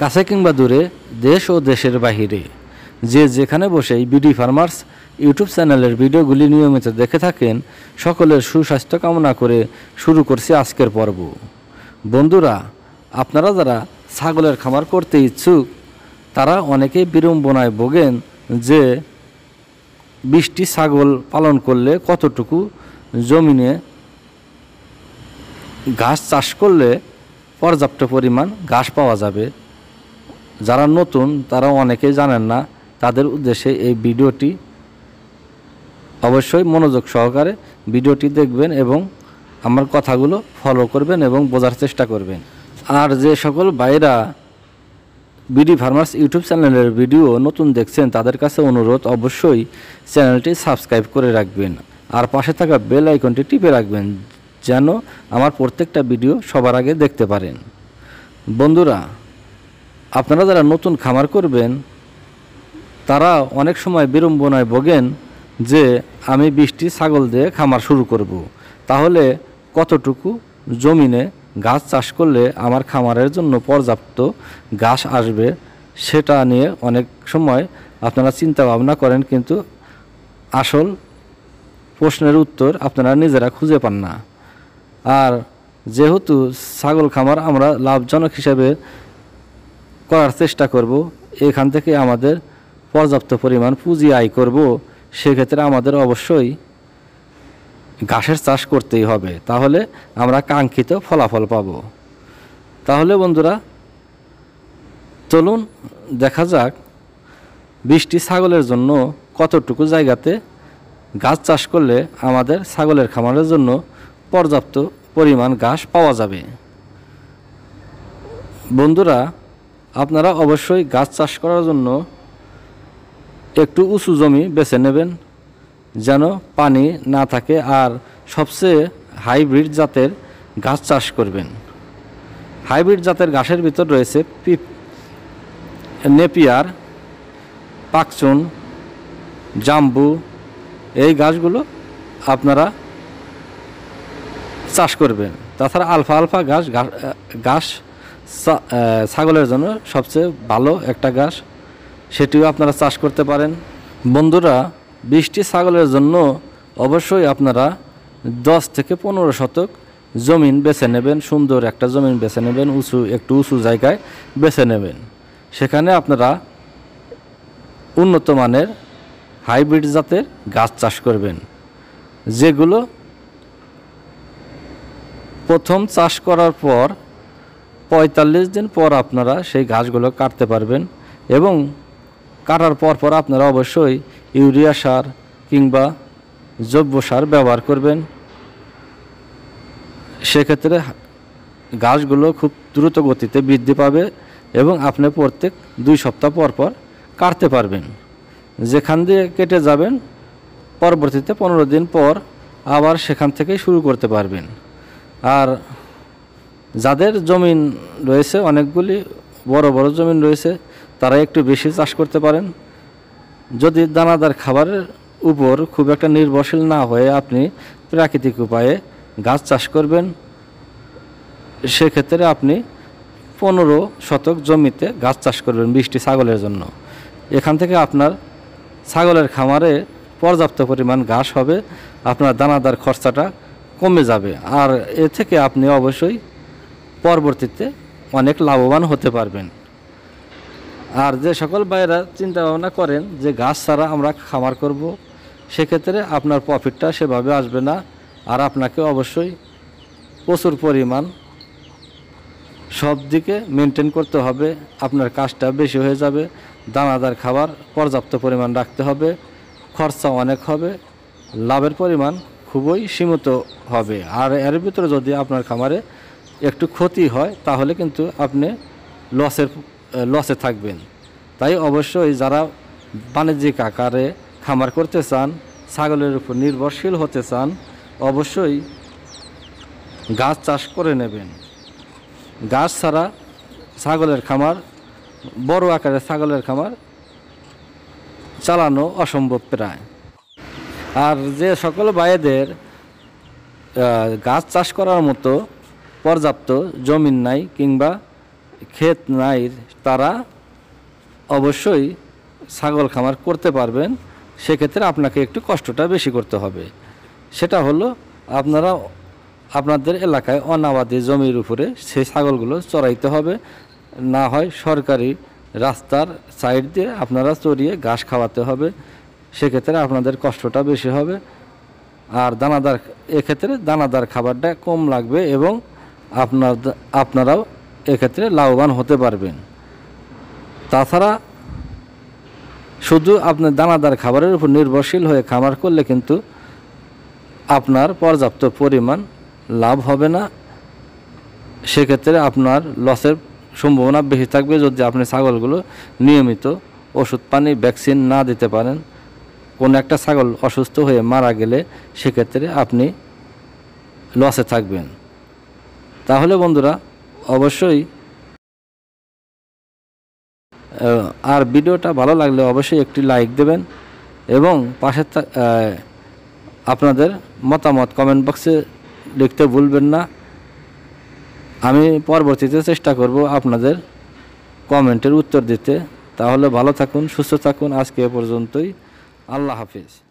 কাছে কিংবা দূরে দেশ ও দেশের বাহিরে যে যেখানে বসেই বিডি ফার্মার্স ইউটিউব চ্যানেলের ভিডিওগুলি নিয়মিত দেখে থাকেন সকলের সুস্বাস্থ্য কামনা করে শুরু করছি আজকের পর্ব বন্ধুরা আপনারা যারা ছাগলের খামার করতে ইচ্ছুক তারা অনেকেই বিড়ম্বনায় ভোগেন যে বিশটি ছাগল পালন করলে কতটুকু জমিনে ঘাস চাষ করলে পর্যাপ্ত পরিমাণ ঘাস পাওয়া যাবে যারা নতুন তারা অনেকেই জানেন না তাদের উদ্দেশ্যে এই ভিডিওটি অবশ্যই মনোযোগ সহকারে ভিডিওটি দেখবেন এবং আমার কথাগুলো ফলো করবেন এবং বোঝার চেষ্টা করবেন আর যে সকল বাইরা বিডি ফার্মার্স ইউটিউব চ্যানেলের ভিডিও নতুন দেখছেন তাদের কাছে অনুরোধ অবশ্যই চ্যানেলটি সাবস্ক্রাইব করে রাখবেন আর পাশে থাকা বেল আইকনটি টিপে রাখবেন যেন আমার প্রত্যেকটা ভিডিও সবার আগে দেখতে পারেন বন্ধুরা আপনারা যারা নতুন খামার করবেন তারা অনেক সময় বিড়ম্বনায় ভোগেন যে আমি বৃষ্টি ছাগল দিয়ে খামার শুরু করব। তাহলে কতটুকু জমিনে গাছ চাষ করলে আমার খামারের জন্য পর্যাপ্ত গাছ আসবে সেটা নিয়ে অনেক সময় আপনারা চিন্তা ভাবনা করেন কিন্তু আসল প্রশ্নের উত্তর আপনারা নিজেরা খুঁজে পান না আর যেহেতু ছাগল খামার আমরা লাভজনক হিসাবে করার চেষ্টা করব এখান থেকে আমাদের পর্যাপ্ত পরিমাণ পুঁজি আয় করব সেক্ষেত্রে আমাদের অবশ্যই ঘাসের চাষ করতেই হবে তাহলে আমরা কাঙ্ক্ষিত ফলাফল পাব তাহলে বন্ধুরা চলুন দেখা যাক বৃষ্টি ছাগলের জন্য কতটুকু জায়গাতে গাছ চাষ করলে আমাদের ছাগলের খামারের জন্য পর্যাপ্ত পরিমাণ ঘাস পাওয়া যাবে বন্ধুরা আপনারা অবশ্যই গাছ চাষ করার জন্য একটু উঁচু জমি বেছে নেবেন যেন পানি না থাকে আর সবচেয়ে হাইব্রিড জাতের গাছ চাষ করবেন হাইব্রিড জাতের গাছের ভিতর রয়েছে পিপ নেপিয়ার পাকচুন জাম্বু এই গাছগুলো আপনারা চাষ করবেন তাছাড়া আলফা আলফা গাছ গাছ ছাগলের জন্য সবচেয়ে ভালো একটা গাছ সেটিও আপনারা চাষ করতে পারেন বন্ধুরা বিশটি ছাগলের জন্য অবশ্যই আপনারা দশ থেকে পনেরো শতক জমিন বেছে নেবেন সুন্দর একটা জমিন বেছে নেবেন উঁচু একটু উঁচু জায়গায় বেছে নেবেন সেখানে আপনারা উন্নত মানের হাইব্রিড জাতের গাছ চাষ করবেন যেগুলো প্রথম চাষ করার পর পঁয়তাল্লিশ দিন পর আপনারা সেই গাছগুলো কাটতে পারবেন এবং কাটার পর পর আপনারা অবশ্যই ইউরিয়া সার কিংবা জৈব সার ব্যবহার করবেন সেক্ষেত্রে গাছগুলো খুব দ্রুত গতিতে বৃদ্ধি পাবে এবং আপনি প্রত্যেক দুই সপ্তাহ পর পর কাটতে পারবেন যেখান দিয়ে কেটে যাবেন পরবর্তীতে পনেরো দিন পর আবার সেখান থেকে শুরু করতে পারবেন আর যাদের জমিন রয়েছে অনেকগুলি বড় বড় জমিন রয়েছে তারা একটু বেশি চাষ করতে পারেন যদি দানাদার খাবারের উপর খুব একটা নির্ভরশীল না হয়ে আপনি প্রাকৃতিক উপায়ে গাছ চাষ করবেন সেক্ষেত্রে আপনি পনেরো শতক জমিতে গাছ চাষ করবেন বৃষ্টি ছাগলের জন্য এখান থেকে আপনার ছাগলের খামারে পর্যাপ্ত পরিমাণ ঘাস হবে আপনার দানাদার খরচাটা কমে যাবে আর এ থেকে আপনি অবশ্যই পরবর্তীতে অনেক লাভবান হতে পারবেন আর যে সকল ভাইয়েরা চিন্তা ভাবনা করেন যে গাছ ছাড়া আমরা খামার করব সেক্ষেত্রে আপনার প্রফিটটা সেভাবে আসবে না আর আপনাকে অবশ্যই প্রচুর পরিমাণ সব দিকে মেনটেন করতে হবে আপনার কাজটা বেশি হয়ে যাবে দানাদার খাবার পর্যাপ্ত পরিমাণ রাখতে হবে খরচা অনেক হবে লাভের পরিমাণ খুবই সীমিত হবে আর এর ভিতরে যদি আপনার খামারে একটু ক্ষতি হয় তাহলে কিন্তু আপনি লসের লসে থাকবেন তাই অবশ্যই যারা বাণিজ্যিক আকারে খামার করতে চান ছাগলের উপর নির্ভরশীল হতে চান অবশ্যই গাছ চাষ করে নেবেন গাছ ছাড়া ছাগলের খামার বড় আকারে ছাগলের খামার চালানো অসম্ভব প্রায় আর যে সকল বাইদের গাছ চাষ করার মতো পর্যাপ্ত জমিন নাই কিংবা ক্ষেত নাই তারা অবশ্যই ছাগল খামার করতে পারবেন সেক্ষেত্রে আপনাকে একটু কষ্টটা বেশি করতে হবে সেটা হলো আপনারা আপনাদের এলাকায় অনাবাদি জমির উপরে সেই ছাগলগুলো চড়াইতে হবে না হয় সরকারি রাস্তার সাইড দিয়ে আপনারা চড়িয়ে ঘাস খাওয়াতে হবে সেক্ষেত্রে আপনাদের কষ্টটা বেশি হবে আর দানাদার এক্ষেত্রে দানাদার খাবারটা কম লাগবে এবং আপনার আপনারাও এক্ষেত্রে লাভবান হতে পারবেন তাছাড়া শুধু আপনার দানাদার খাবারের উপর নির্ভরশীল হয়ে খামার করলে কিন্তু আপনার পর্যাপ্ত পরিমাণ লাভ হবে না সেক্ষেত্রে আপনার লসের সম্ভাবনা বেশি থাকবে যদি আপনি ছাগলগুলো নিয়মিত ওষুধ পানি ভ্যাকসিন না দিতে পারেন কোনো একটা ছাগল অসুস্থ হয়ে মারা গেলে সেক্ষেত্রে আপনি লসে থাকবেন তাহলে বন্ধুরা অবশ্যই আর ভিডিওটা ভালো লাগলে অবশ্যই একটি লাইক দেবেন এবং পাশে আপনাদের মতামত কমেন্ট বক্সে লিখতে ভুলবেন না আমি পরবর্তীতে চেষ্টা করব আপনাদের কমেন্টের উত্তর দিতে তাহলে ভালো থাকুন সুস্থ থাকুন আজকে এ পর্যন্তই আল্লাহ হাফিজ